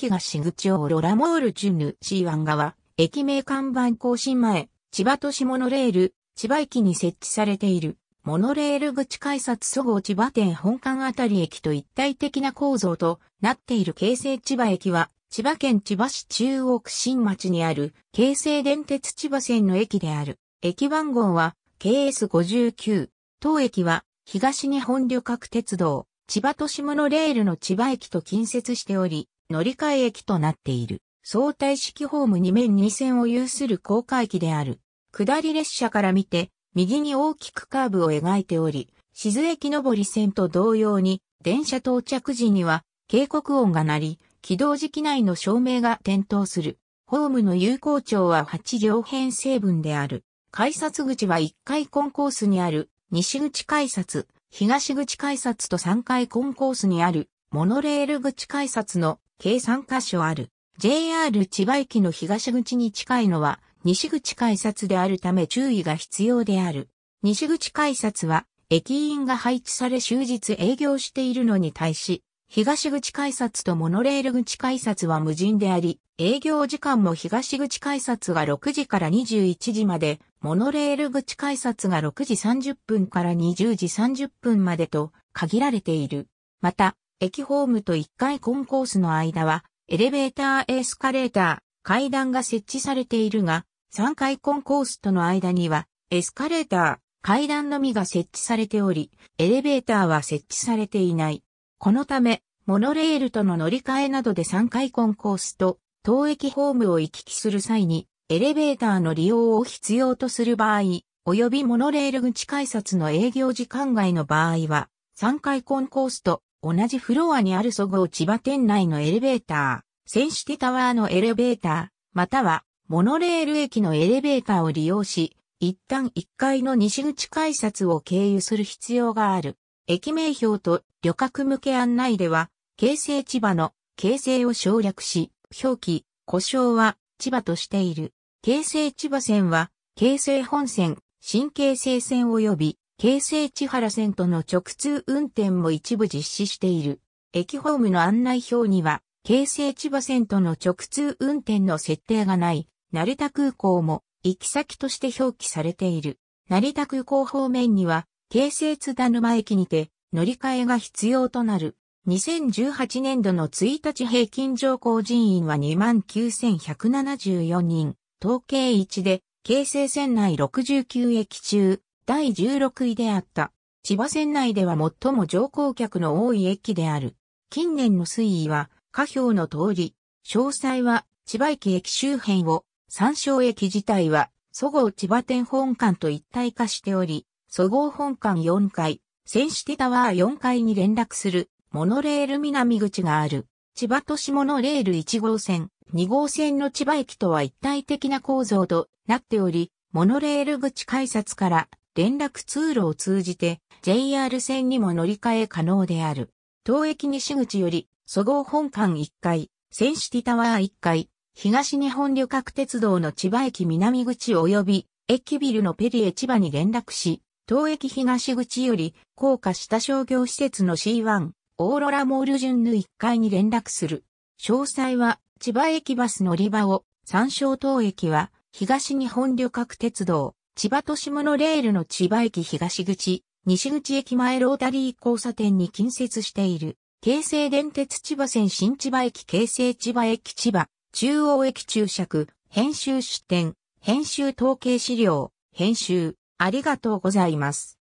東口オーロラモールチュヌ C1 側、駅名看板更新前、千葉都市モノレール、千葉駅に設置されている、モノレール口改札そごう千葉店本館あたり駅と一体的な構造となっている京成千葉駅は、千葉県千葉市中央区新町にある京成電鉄千葉線の駅である。駅番号は KS59。当駅は東日本旅客鉄道、千葉都市モノレールの千葉駅と近接しており、乗り換え駅となっている。相対式ホーム2面2線を有する高架駅である。下り列車から見て、右に大きくカーブを描いており、静駅上り線と同様に、電車到着時には、警告音が鳴り、起動時期内の照明が点灯する。ホームの有効長は8両編成分である。改札口は1階コンコースにある、西口改札、東口改札と3階コンコースにある、モノレール口改札の計3カ所ある。JR 千葉駅の東口に近いのは西口改札であるため注意が必要である。西口改札は駅員が配置され終日営業しているのに対し、東口改札とモノレール口改札は無人であり、営業時間も東口改札が6時から21時まで、モノレール口改札が6時30分から20時30分までと限られている。また、駅ホームと1階コンコースの間は、エレベーターエスカレーター、階段が設置されているが、3階コンコースとの間には、エスカレーター、階段のみが設置されており、エレベーターは設置されていない。このため、モノレールとの乗り換えなどで3階コンコースと、当駅ホームを行き来する際に、エレベーターの利用を必要とする場合、及びモノレール口改札の営業時間外の場合は、3階コンコースと同じフロアにあるそごう千葉店内のエレベーター、選手手タワーのエレベーター、またはモノレール駅のエレベーターを利用し、一旦1階の西口改札を経由する必要がある。駅名標と旅客向け案内では、京成千葉の京成を省略し、表記、故障は千葉としている。京成千葉線は、京成本線、新京成線及び京成千原線との直通運転も一部実施している。駅ホームの案内表には、京成千葉線との直通運転の設定がない、成田空港も行き先として表記されている。成田空港方面には、京成津田沼駅にて乗り換えが必要となる。2018年度の1日平均乗降人員は29,174人、統計1で、京成線内69駅中、第16位であった。千葉線内では最も乗降客の多い駅である。近年の推移は、下表の通り、詳細は千葉駅駅周辺を、三省駅自体は、そごう千葉店本館と一体化しており、そごう本館4階、千し手タワー4階に連絡する、モノレール南口がある、千葉都市モノレール1号線、2号線の千葉駅とは一体的な構造となっており、モノレール口改札から連絡通路を通じて JR 線にも乗り換え可能である。東駅西口より、そ合本館1階、センシティタワー1階、東日本旅客鉄道の千葉駅南口及び、駅ビルのペリエ千葉に連絡し、東駅東口より、高架下商業施設の C1、オーロラモール順の1階に連絡する。詳細は、千葉駅バス乗り場を、参照東駅は、東日本旅客鉄道、千葉都市モノレールの千葉駅東口、西口駅前ロータリー交差点に近接している、京成電鉄千葉線新千葉駅京成千葉駅千葉、中央駅注釈、編集出展、編集統計資料、編集、ありがとうございます。